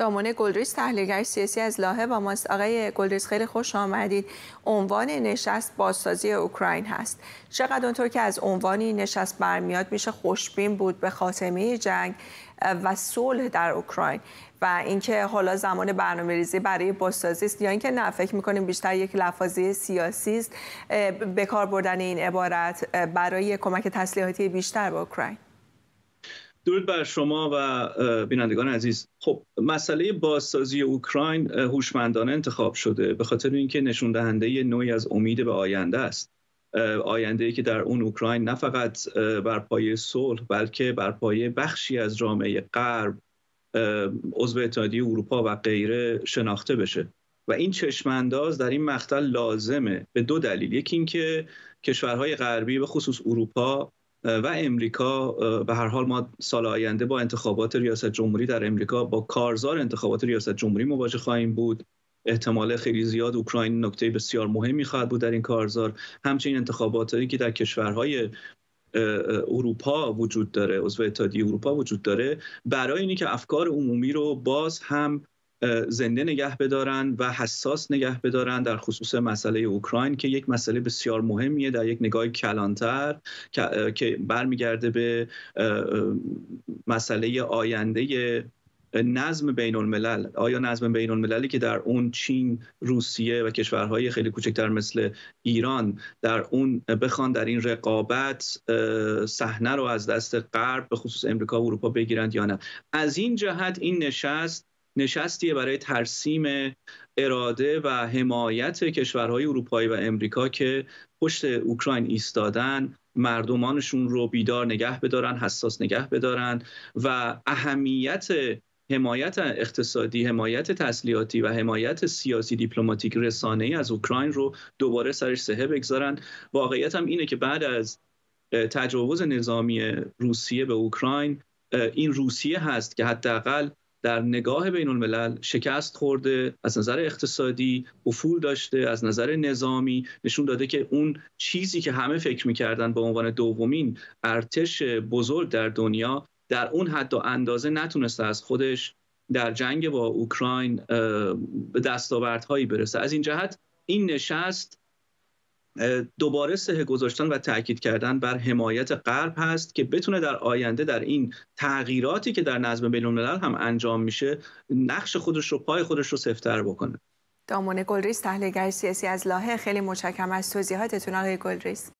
دامان گلدریس تحلیلگر سیاسی از لاهه و ماست آقای گلدریس خیلی خوش آمدید عنوان نشست بازسازی اوکراین هست چقدر اونطور که از عنوانی نشست برمیاد میشه خوشبین بود به خاتمه جنگ و صلح در اوکراین و اینکه حالا زمان برنامه ریزی برای بازسازی است یا اینکه نه فکر میکنیم بیشتر یک لفاظی سیاسی است به کار بردن این عبارت برای کمک تسلیحاتی بیشتر به اوکراین درود بر شما و بینندگان عزیز خب مسئله بازسازی اوکراین هوشمندانه انتخاب شده به خاطر اینکه نشون دهنده نوعی از امید به آینده است آینده ای که در اون اوکراین نه فقط بر پایه صلح بلکه بر پایه بخشی از جامعه غرب عضو اتحادیه اروپا و غیره شناخته بشه و این چشمانداز در این مقطع لازمه به دو دلیل یکی اینکه کشورهای غربی به خصوص اروپا و امریکا به هر حال ما سال آینده با انتخابات ریاست جمهوری در امریکا با کارزار انتخابات ریاست جمهوری مواجه خواهیم بود احتمال خیلی زیاد اوکراین نکته بسیار مهمی خواهد بود در این کارزار همچنین انتخاباتی که در کشورهای اروپا وجود داره عضو اتحادیه اروپا وجود داره برای اینی که افکار عمومی رو باز هم زنده نگه بدارن و حساس نگه بدارن در خصوص مسئله اوکراین که یک مسئله بسیار مهمیه در یک نگاه کلانتر که برمیگرده به مسئله آینده نظم بین الملل آیا نظم بین المللی که در اون چین روسیه و کشورهای خیلی کوچکتر مثل ایران در اون بخوان در این رقابت صحنه رو از دست غرب به خصوص امریکا و اروپا بگیرند یا نه از این جهت این نشست نشستیه برای ترسیم اراده و حمایت کشورهای اروپایی و امریکا که پشت اوکراین ایستادن مردمانشون رو بیدار نگه بدارن حساس نگه بدارن و اهمیت حمایت اقتصادی، حمایت تسلیحاتی و حمایت سیاسی دیپلماتیک رسانه ای از اوکراین رو دوباره سرش سهه بگذارن. واقعیت هم اینه که بعد از تجاوز نظامی روسیه به اوکراین این روسیه هست که حداقل در نگاه بین الملل شکست خورده از نظر اقتصادی افول داشته از نظر نظامی نشون داده که اون چیزی که همه فکر میکردن به عنوان دومین ارتش بزرگ در دنیا در اون حد و اندازه نتونسته از خودش در جنگ با اوکراین به دستاوردهایی برسه از این جهت این نشست دوباره سه گذاشتن و تاکید کردن بر حمایت غرب هست که بتونه در آینده در این تغییراتی که در نظم بین الملل هم انجام میشه نقش خودش رو پای خودش رو سفتر بکنه دامون گلریس تحلیلگر سیاسی از لاهه خیلی متشکرم از توضیحاتتون آقای گلریس